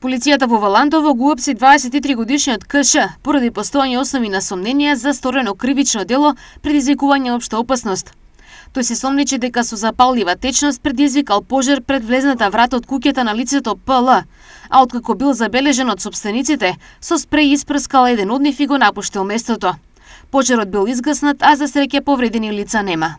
Полицијата во Валандово го опси 23 годишниот КШ поради постојање основи на сомнение за сторено кривично дело предизвикување обшта опасност. Тој се сомничи дека со запаллива течност предизвикал пожар пред влезната врата од куќата на лицето ПЛ, а откако бил забележен од собствениците, со спреј испрскал еден од нив и го напуштил местото. Пожарот бил изгаснат, а за среќа повредени лица нема.